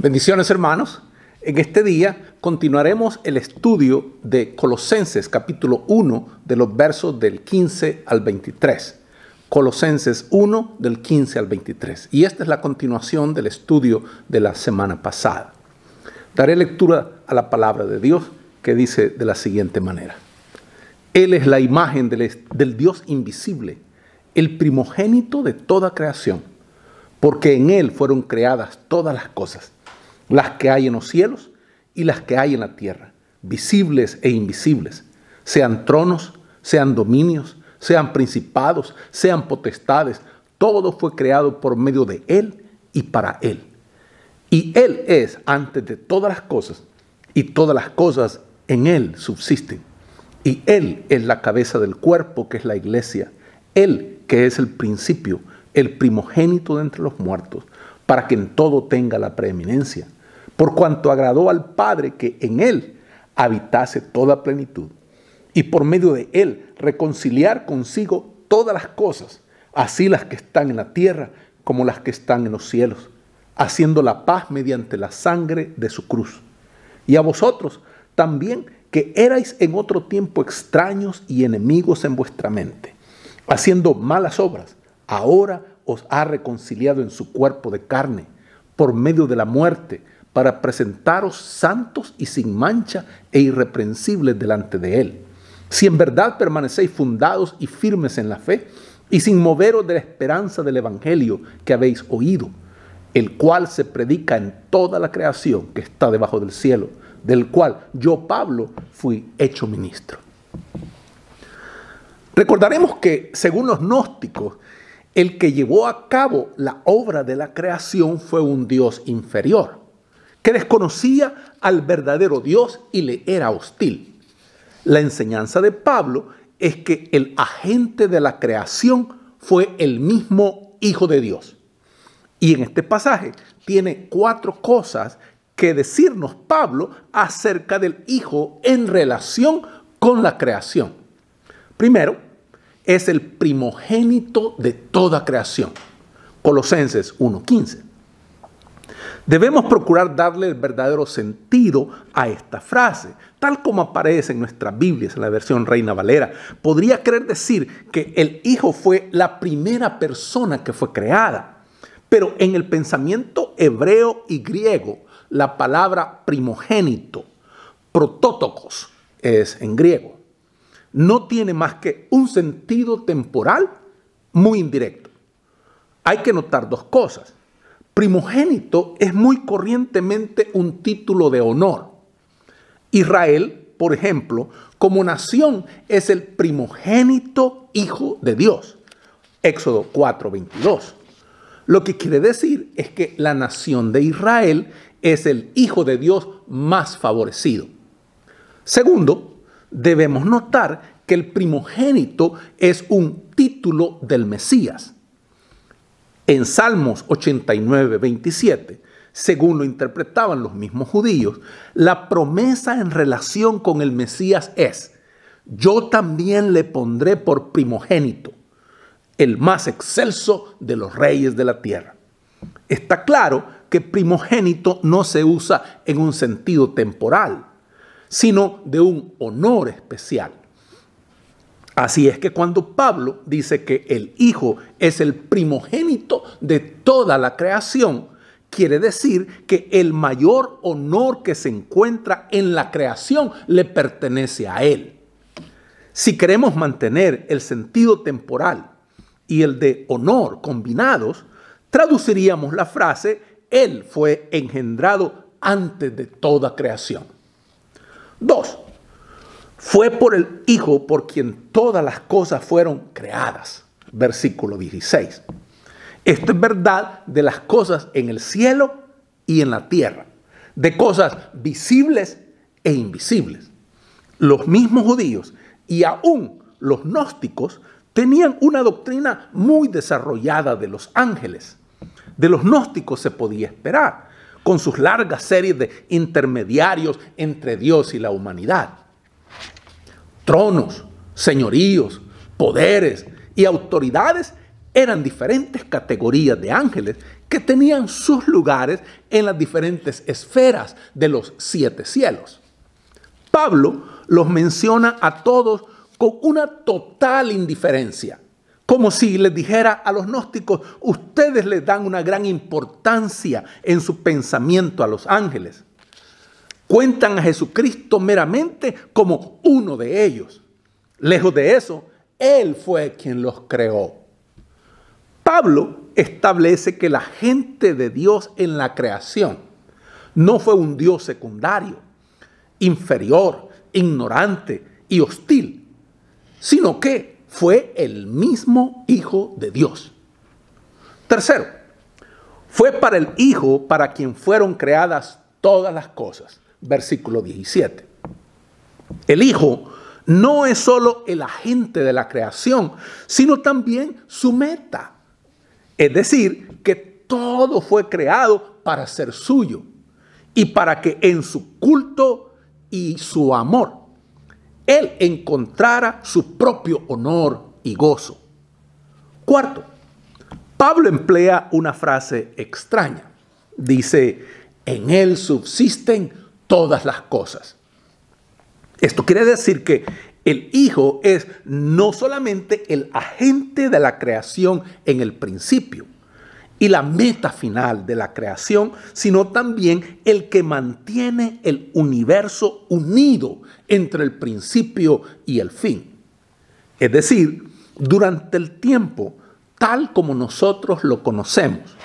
Bendiciones hermanos. En este día continuaremos el estudio de Colosenses capítulo 1 de los versos del 15 al 23. Colosenses 1 del 15 al 23. Y esta es la continuación del estudio de la semana pasada. Daré lectura a la palabra de Dios que dice de la siguiente manera. Él es la imagen del, del Dios invisible, el primogénito de toda creación, porque en Él fueron creadas todas las cosas las que hay en los cielos y las que hay en la tierra, visibles e invisibles, sean tronos, sean dominios, sean principados, sean potestades, todo fue creado por medio de Él y para Él. Y Él es antes de todas las cosas, y todas las cosas en Él subsisten. Y Él es la cabeza del cuerpo, que es la iglesia. Él que es el principio, el primogénito de entre los muertos, para que en todo tenga la preeminencia por cuanto agradó al Padre que en él habitase toda plenitud, y por medio de él reconciliar consigo todas las cosas, así las que están en la tierra como las que están en los cielos, haciendo la paz mediante la sangre de su cruz. Y a vosotros también que erais en otro tiempo extraños y enemigos en vuestra mente, haciendo malas obras, ahora os ha reconciliado en su cuerpo de carne, por medio de la muerte, para presentaros santos y sin mancha e irreprensibles delante de Él. Si en verdad permanecéis fundados y firmes en la fe, y sin moveros de la esperanza del Evangelio que habéis oído, el cual se predica en toda la creación que está debajo del cielo, del cual yo, Pablo, fui hecho ministro. Recordaremos que, según los gnósticos, el que llevó a cabo la obra de la creación fue un Dios inferior que desconocía al verdadero Dios y le era hostil. La enseñanza de Pablo es que el agente de la creación fue el mismo Hijo de Dios. Y en este pasaje tiene cuatro cosas que decirnos Pablo acerca del Hijo en relación con la creación. Primero, es el primogénito de toda creación. Colosenses 1.15. Debemos procurar darle el verdadero sentido a esta frase, tal como aparece en nuestras Biblias, en la versión Reina Valera. Podría querer decir que el Hijo fue la primera persona que fue creada, pero en el pensamiento hebreo y griego, la palabra primogénito, protótocos, es en griego, no tiene más que un sentido temporal muy indirecto. Hay que notar dos cosas. Primogénito es muy corrientemente un título de honor. Israel, por ejemplo, como nación es el primogénito hijo de Dios. Éxodo 4:22. Lo que quiere decir es que la nación de Israel es el hijo de Dios más favorecido. Segundo, debemos notar que el primogénito es un título del Mesías. En Salmos 89, 27, según lo interpretaban los mismos judíos, la promesa en relación con el Mesías es, yo también le pondré por primogénito, el más excelso de los reyes de la tierra. Está claro que primogénito no se usa en un sentido temporal, sino de un honor especial. Así es que cuando Pablo dice que el Hijo es el primogénito de toda la creación, quiere decir que el mayor honor que se encuentra en la creación le pertenece a Él. Si queremos mantener el sentido temporal y el de honor combinados, traduciríamos la frase, Él fue engendrado antes de toda creación. Dos, fue por el Hijo por quien todas las cosas fueron creadas. Versículo 16. Esto es verdad de las cosas en el cielo y en la tierra, de cosas visibles e invisibles. Los mismos judíos y aún los gnósticos tenían una doctrina muy desarrollada de los ángeles. De los gnósticos se podía esperar, con sus largas series de intermediarios entre Dios y la humanidad tronos, señoríos, poderes y autoridades eran diferentes categorías de ángeles que tenían sus lugares en las diferentes esferas de los siete cielos. Pablo los menciona a todos con una total indiferencia, como si les dijera a los gnósticos, ustedes les dan una gran importancia en su pensamiento a los ángeles cuentan a Jesucristo meramente como uno de ellos. Lejos de eso, Él fue quien los creó. Pablo establece que la gente de Dios en la creación no fue un Dios secundario, inferior, ignorante y hostil, sino que fue el mismo Hijo de Dios. Tercero, fue para el Hijo para quien fueron creadas todas las cosas versículo 17. El Hijo no es solo el agente de la creación, sino también su meta. Es decir, que todo fue creado para ser suyo y para que en su culto y su amor él encontrara su propio honor y gozo. Cuarto, Pablo emplea una frase extraña. Dice, en él subsisten todas las cosas. Esto quiere decir que el Hijo es no solamente el agente de la creación en el principio y la meta final de la creación, sino también el que mantiene el universo unido entre el principio y el fin. Es decir, durante el tiempo tal como nosotros lo conocemos.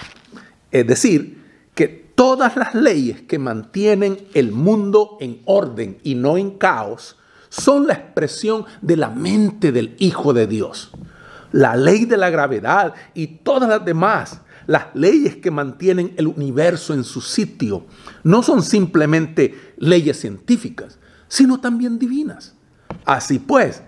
Es decir, todas las leyes que mantienen el mundo en orden y no en caos son la expresión de la mente del Hijo de Dios. La ley de la gravedad y todas las demás, las leyes que mantienen el universo en su sitio, no son simplemente leyes científicas, sino también divinas. Así pues,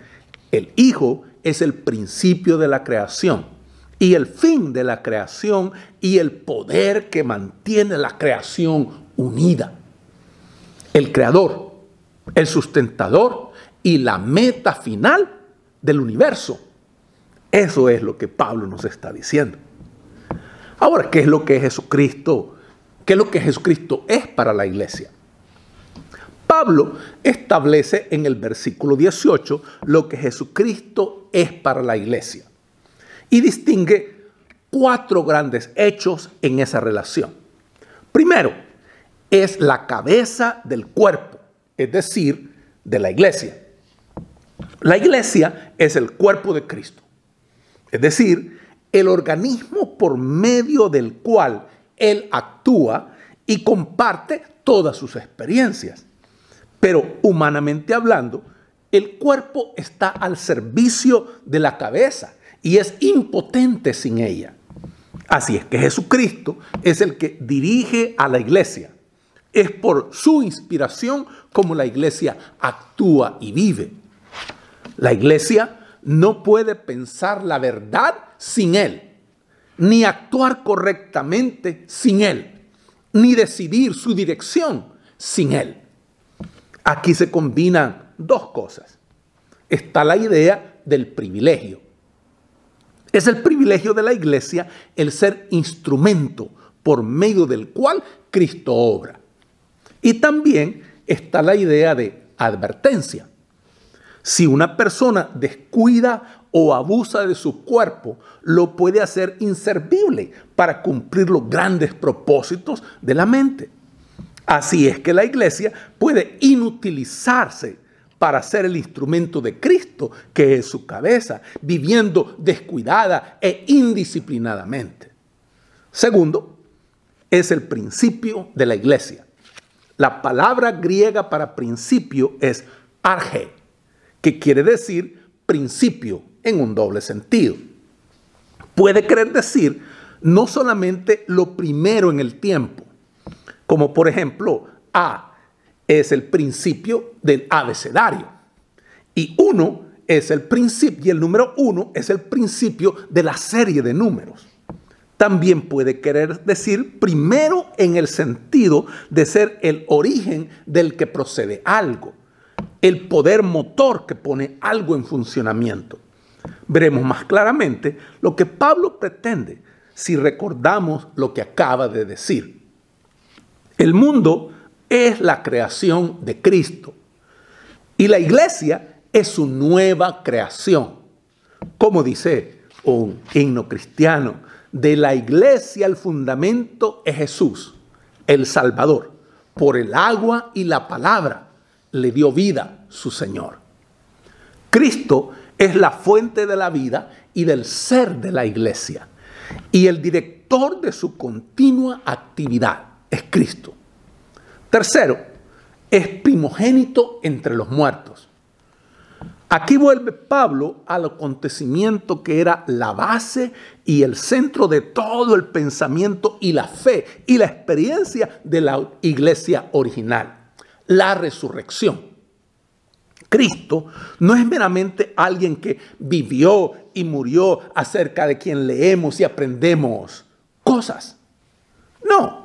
el Hijo es el principio de la creación y el fin de la creación y el poder que mantiene la creación unida. El creador, el sustentador y la meta final del universo. Eso es lo que Pablo nos está diciendo. Ahora, ¿qué es lo que Jesucristo? ¿Qué es lo que Jesucristo es para la iglesia? Pablo establece en el versículo 18 lo que Jesucristo es para la iglesia y distingue cuatro grandes hechos en esa relación. Primero, es la cabeza del cuerpo, es decir, de la iglesia. La iglesia es el cuerpo de Cristo, es decir, el organismo por medio del cual Él actúa y comparte todas sus experiencias. Pero humanamente hablando, el cuerpo está al servicio de la cabeza y es impotente sin ella. Así es que Jesucristo es el que dirige a la iglesia. Es por su inspiración como la iglesia actúa y vive. La iglesia no puede pensar la verdad sin Él, ni actuar correctamente sin Él, ni decidir su dirección sin Él. Aquí se combinan dos cosas. Está la idea del privilegio es el privilegio de la iglesia el ser instrumento por medio del cual Cristo obra. Y también está la idea de advertencia. Si una persona descuida o abusa de su cuerpo, lo puede hacer inservible para cumplir los grandes propósitos de la mente. Así es que la iglesia puede inutilizarse para ser el instrumento de Cristo, que es su cabeza, viviendo descuidada e indisciplinadamente. Segundo, es el principio de la iglesia. La palabra griega para principio es arge, que quiere decir principio en un doble sentido. Puede querer decir no solamente lo primero en el tiempo, como por ejemplo, a es el principio del abecedario. Y uno es el principio, y el número uno es el principio de la serie de números. También puede querer decir primero en el sentido de ser el origen del que procede algo, el poder motor que pone algo en funcionamiento. Veremos más claramente lo que Pablo pretende si recordamos lo que acaba de decir. El mundo es la creación de Cristo. Y la iglesia es su nueva creación. Como dice un himno cristiano, de la iglesia el fundamento es Jesús, el Salvador. Por el agua y la palabra le dio vida su Señor. Cristo es la fuente de la vida y del ser de la iglesia. Y el director de su continua actividad es Cristo. Tercero, es primogénito entre los muertos. Aquí vuelve Pablo al acontecimiento que era la base y el centro de todo el pensamiento y la fe y la experiencia de la iglesia original, la resurrección. Cristo no es meramente alguien que vivió y murió acerca de quien leemos y aprendemos cosas. No,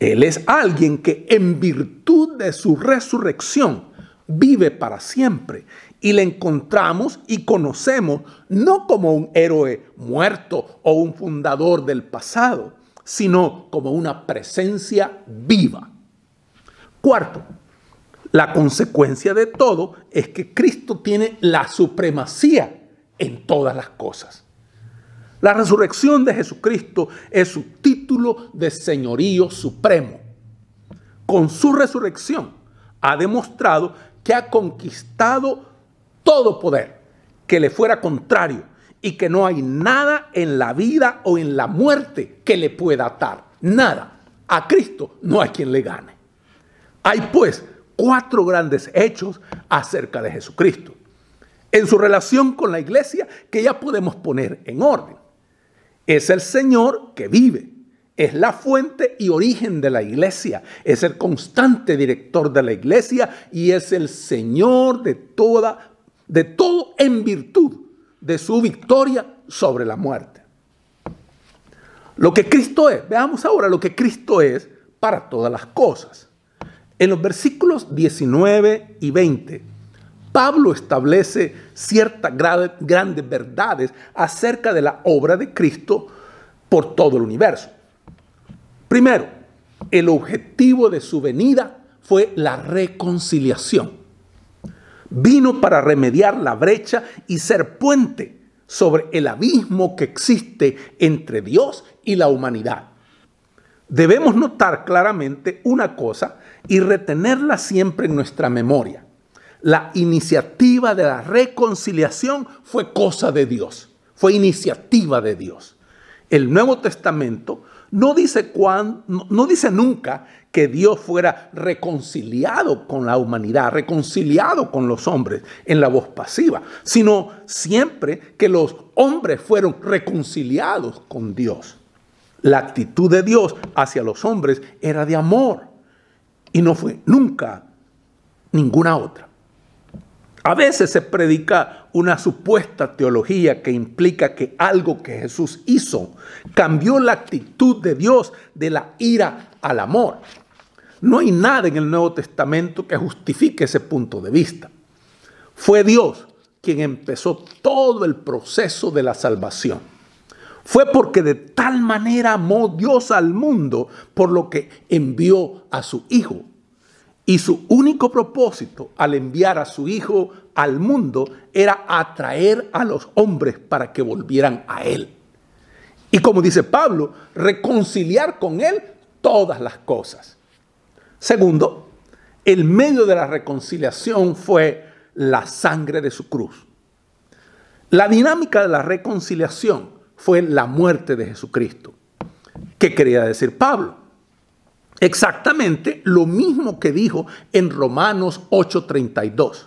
él es alguien que en virtud de su resurrección vive para siempre y le encontramos y conocemos no como un héroe muerto o un fundador del pasado, sino como una presencia viva. Cuarto, la consecuencia de todo es que Cristo tiene la supremacía en todas las cosas. La resurrección de Jesucristo es su título de señorío supremo. Con su resurrección ha demostrado que ha conquistado todo poder que le fuera contrario y que no hay nada en la vida o en la muerte que le pueda atar. Nada. A Cristo no hay quien le gane. Hay pues cuatro grandes hechos acerca de Jesucristo. En su relación con la iglesia que ya podemos poner en orden. Es el Señor que vive. Es la fuente y origen de la iglesia. Es el constante director de la iglesia y es el Señor de toda, de todo en virtud de su victoria sobre la muerte. Lo que Cristo es, veamos ahora lo que Cristo es para todas las cosas. En los versículos 19 y 20 Pablo establece ciertas grandes verdades acerca de la obra de Cristo por todo el universo. Primero, el objetivo de su venida fue la reconciliación. Vino para remediar la brecha y ser puente sobre el abismo que existe entre Dios y la humanidad. Debemos notar claramente una cosa y retenerla siempre en nuestra memoria la iniciativa de la reconciliación fue cosa de Dios, fue iniciativa de Dios. El Nuevo Testamento no dice, no dice nunca que Dios fuera reconciliado con la humanidad, reconciliado con los hombres en la voz pasiva, sino siempre que los hombres fueron reconciliados con Dios. La actitud de Dios hacia los hombres era de amor y no fue nunca ninguna otra. A veces se predica una supuesta teología que implica que algo que Jesús hizo cambió la actitud de Dios de la ira al amor. No hay nada en el Nuevo Testamento que justifique ese punto de vista. Fue Dios quien empezó todo el proceso de la salvación. Fue porque de tal manera amó Dios al mundo por lo que envió a su Hijo y su único propósito al enviar a su Hijo al mundo era atraer a los hombres para que volvieran a Él. Y como dice Pablo, reconciliar con Él todas las cosas. Segundo, el medio de la reconciliación fue la sangre de su cruz. La dinámica de la reconciliación fue la muerte de Jesucristo. ¿Qué quería decir Pablo? Exactamente lo mismo que dijo en Romanos 8:32.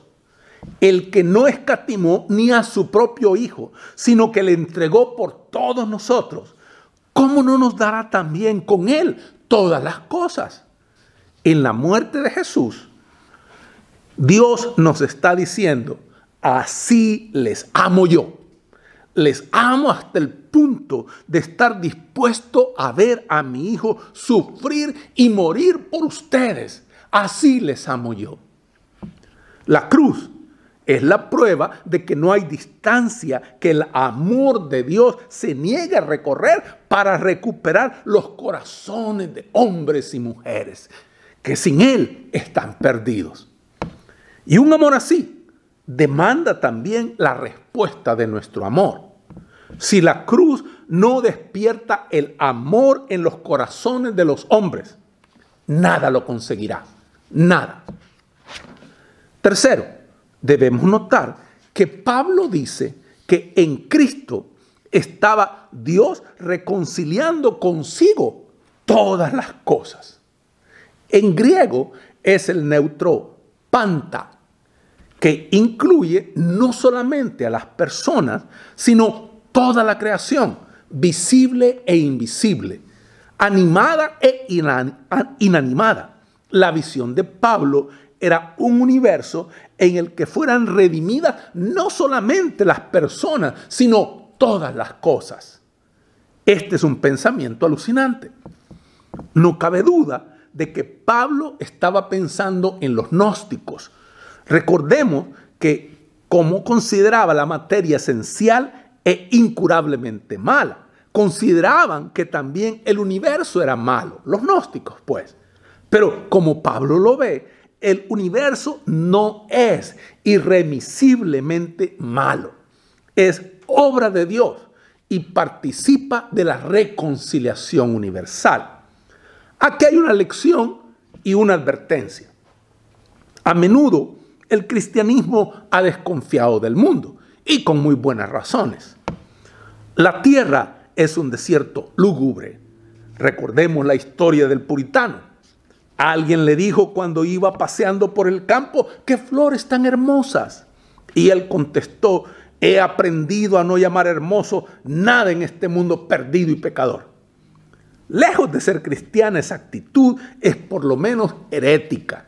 El que no escatimó ni a su propio Hijo, sino que le entregó por todos nosotros, ¿cómo no nos dará también con Él todas las cosas? En la muerte de Jesús, Dios nos está diciendo, así les amo yo. Les amo hasta el punto de estar dispuesto a ver a mi hijo sufrir y morir por ustedes. Así les amo yo. La cruz es la prueba de que no hay distancia que el amor de Dios se niegue a recorrer para recuperar los corazones de hombres y mujeres que sin Él están perdidos. Y un amor así demanda también la respuesta de nuestro amor. Si la cruz no despierta el amor en los corazones de los hombres, nada lo conseguirá, nada. Tercero, debemos notar que Pablo dice que en Cristo estaba Dios reconciliando consigo todas las cosas. En griego es el neutro panta, que incluye no solamente a las personas, sino toda la creación, visible e invisible, animada e inanimada. La visión de Pablo era un universo en el que fueran redimidas no solamente las personas, sino todas las cosas. Este es un pensamiento alucinante. No cabe duda de que Pablo estaba pensando en los gnósticos, Recordemos que como consideraba la materia esencial e incurablemente mala, consideraban que también el universo era malo, los gnósticos pues. Pero como Pablo lo ve, el universo no es irremisiblemente malo, es obra de Dios y participa de la reconciliación universal. Aquí hay una lección y una advertencia. A menudo el cristianismo ha desconfiado del mundo, y con muy buenas razones. La tierra es un desierto lúgubre. Recordemos la historia del puritano. Alguien le dijo cuando iba paseando por el campo, qué flores tan hermosas. Y él contestó, he aprendido a no llamar hermoso nada en este mundo perdido y pecador. Lejos de ser cristiana, esa actitud es por lo menos herética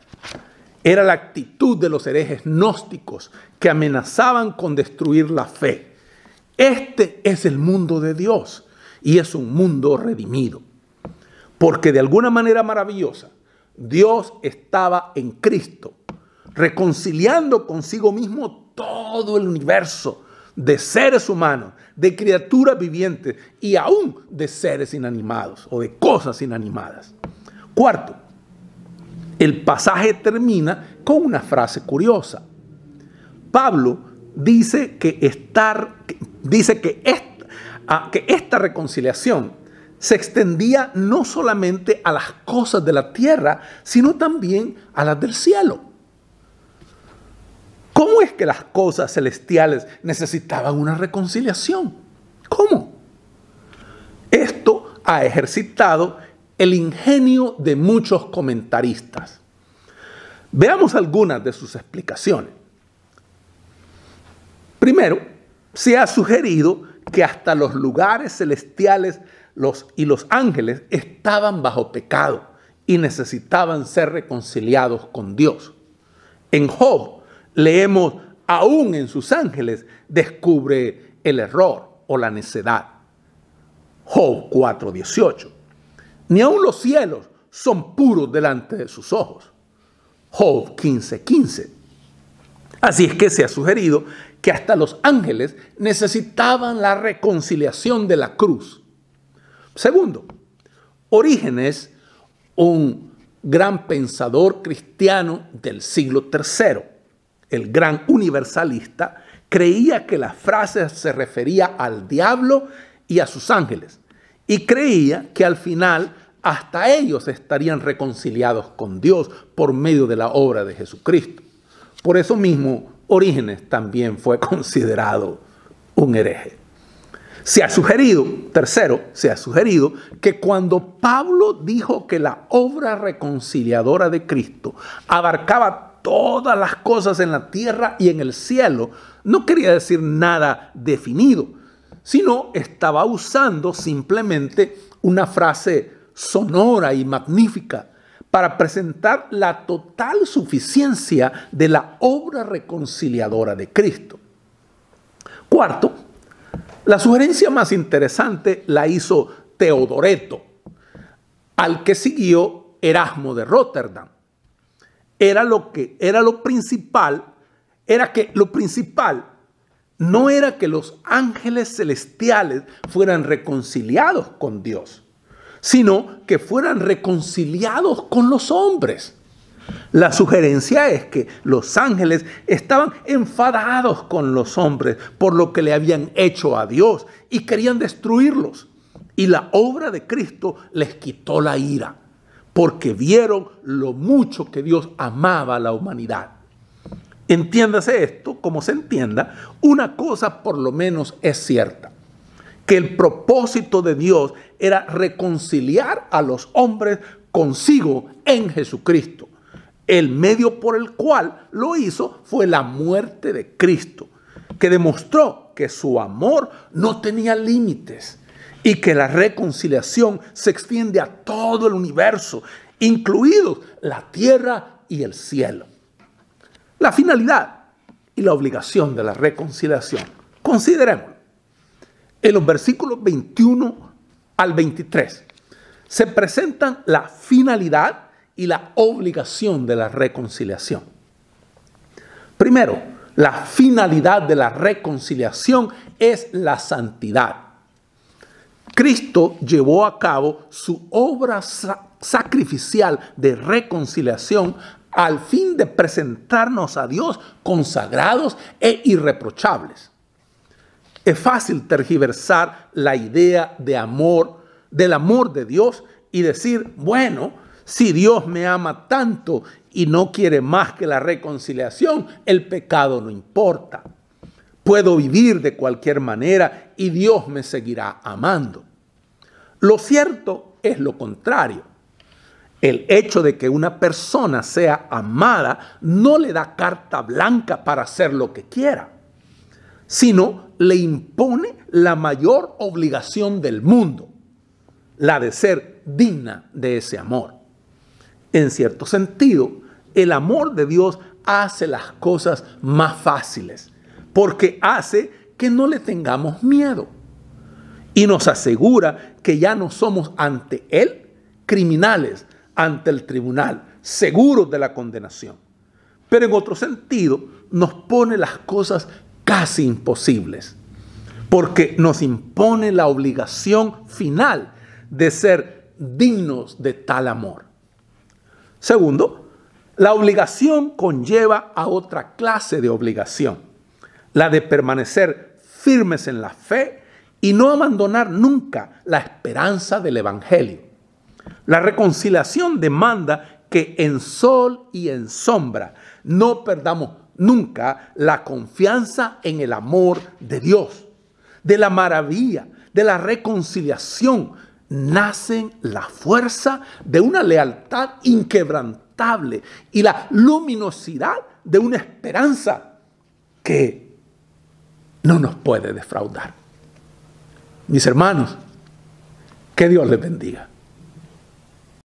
era la actitud de los herejes gnósticos que amenazaban con destruir la fe. Este es el mundo de Dios y es un mundo redimido. Porque de alguna manera maravillosa, Dios estaba en Cristo, reconciliando consigo mismo todo el universo de seres humanos, de criaturas vivientes y aún de seres inanimados o de cosas inanimadas. Cuarto, el pasaje termina con una frase curiosa. Pablo dice que estar, dice que esta, ah, que esta reconciliación se extendía no solamente a las cosas de la tierra, sino también a las del cielo. ¿Cómo es que las cosas celestiales necesitaban una reconciliación? ¿Cómo? Esto ha ejercitado el ingenio de muchos comentaristas. Veamos algunas de sus explicaciones. Primero, se ha sugerido que hasta los lugares celestiales los, y los ángeles estaban bajo pecado y necesitaban ser reconciliados con Dios. En Job leemos, aún en sus ángeles descubre el error o la necedad. Job 4:18 ni aun los cielos son puros delante de sus ojos. Job 15:15. Así es que se ha sugerido que hasta los ángeles necesitaban la reconciliación de la cruz. Segundo, Orígenes, un gran pensador cristiano del siglo III, el gran universalista, creía que la frase se refería al diablo y a sus ángeles y creía que al final hasta ellos estarían reconciliados con Dios por medio de la obra de Jesucristo. Por eso mismo, Orígenes también fue considerado un hereje. Se ha sugerido, tercero, se ha sugerido que cuando Pablo dijo que la obra reconciliadora de Cristo abarcaba todas las cosas en la tierra y en el cielo, no quería decir nada definido, sino estaba usando simplemente una frase sonora y magnífica para presentar la total suficiencia de la obra reconciliadora de Cristo. Cuarto, la sugerencia más interesante la hizo Teodoreto, al que siguió Erasmo de Rotterdam. Era lo que era lo principal, era que lo principal no era que los ángeles celestiales fueran reconciliados con Dios, sino que fueran reconciliados con los hombres. La sugerencia es que los ángeles estaban enfadados con los hombres por lo que le habían hecho a Dios y querían destruirlos. Y la obra de Cristo les quitó la ira, porque vieron lo mucho que Dios amaba a la humanidad. Entiéndase esto, como se entienda, una cosa por lo menos es cierta, que el propósito de Dios era reconciliar a los hombres consigo en Jesucristo. El medio por el cual lo hizo fue la muerte de Cristo, que demostró que su amor no tenía límites y que la reconciliación se extiende a todo el universo, incluidos la tierra y el cielo la finalidad y la obligación de la reconciliación. Consideremos, en los versículos 21 al 23 se presentan la finalidad y la obligación de la reconciliación. Primero, la finalidad de la reconciliación es la santidad. Cristo llevó a cabo su obra sacrificial de reconciliación al fin de presentarnos a Dios consagrados e irreprochables. Es fácil tergiversar la idea de amor, del amor de Dios y decir, bueno, si Dios me ama tanto y no quiere más que la reconciliación, el pecado no importa. Puedo vivir de cualquier manera y Dios me seguirá amando. Lo cierto es lo contrario. El hecho de que una persona sea amada no le da carta blanca para hacer lo que quiera, sino le impone la mayor obligación del mundo, la de ser digna de ese amor. En cierto sentido, el amor de Dios hace las cosas más fáciles, porque hace que no le tengamos miedo y nos asegura que ya no somos ante Él criminales, ante el tribunal, seguros de la condenación. Pero en otro sentido, nos pone las cosas casi imposibles, porque nos impone la obligación final de ser dignos de tal amor. Segundo, la obligación conlleva a otra clase de obligación, la de permanecer firmes en la fe y no abandonar nunca la esperanza del Evangelio. La reconciliación demanda que en sol y en sombra no perdamos nunca la confianza en el amor de Dios. De la maravilla, de la reconciliación, nacen la fuerza de una lealtad inquebrantable y la luminosidad de una esperanza que no nos puede defraudar. Mis hermanos, que Dios les bendiga.